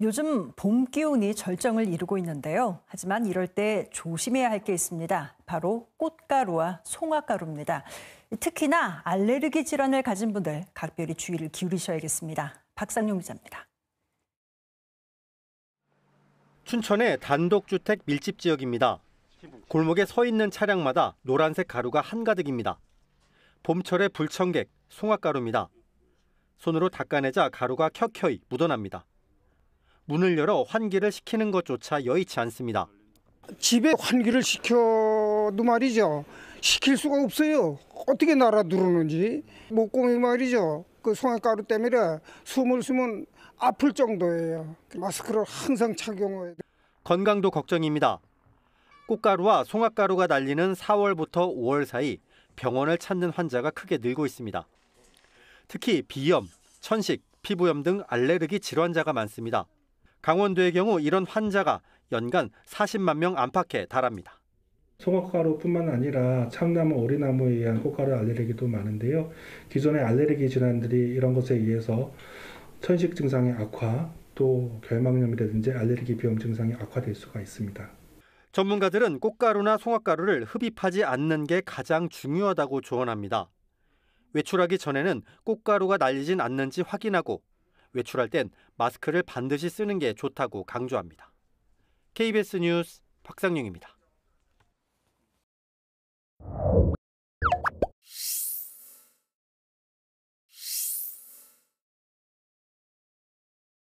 요즘 봄기운이 절정을 이루고 있는데요. 하지만 이럴 때 조심해야 할 게 있습니다. 바로 꽃가루와 송화가루입니다. 특히나 알레르기 질환을 가진 분들 각별히 주의를 기울이셔야겠습니다. 박상용 기자입니다. 춘천의 단독주택 밀집 지역입니다. 골목에 서 있는 차량마다 노란색 가루가 한가득입니다. 봄철의 불청객, 송화가루입니다. 손으로 닦아내자 가루가 켜켜이 묻어납니다. 문을 열어 환기를 시키는 것조차 여의치 않습니다. 집에 환기를 시켜도 말이죠. 시킬 수가 없어요. 어떻게 날아 누르는지. 목공이 말이죠. 그 송화가루 때문에 숨을 쉬면 아플 정도예요. 마스크를 항상 착용해 건강도 걱정입니다. 꽃가루와 송화가루가 날리는 4월부터 5월 사이 병원을 찾는 환자가 크게 늘고 있습니다. 특히 비염, 천식, 피부염 등 알레르기 질환자가 많습니다. 강원도의 경우 이런 환자가 연간 40만 명 안팎에 달합니다. 소각가루뿐만 아니라 참나무, 오리나무에 의한 호가루 알레르기도 많은데요. 기존의 알레르기 질환들이 이런 것에 의해서 천식 증상의 악화, 또 결막염이라든지 알레르기 비염 증상이 악화될 수가 있습니다. 전문가들은 꽃가루나 송화가루를 흡입하지 않는 게 가장 중요하다고 조언합니다. 외출하기 전에는 꽃가루가 날리진 않는지 확인하고 외출할 땐 마스크를 반드시 쓰는 게 좋다고 강조합니다. KBS 뉴스 박상영입니다.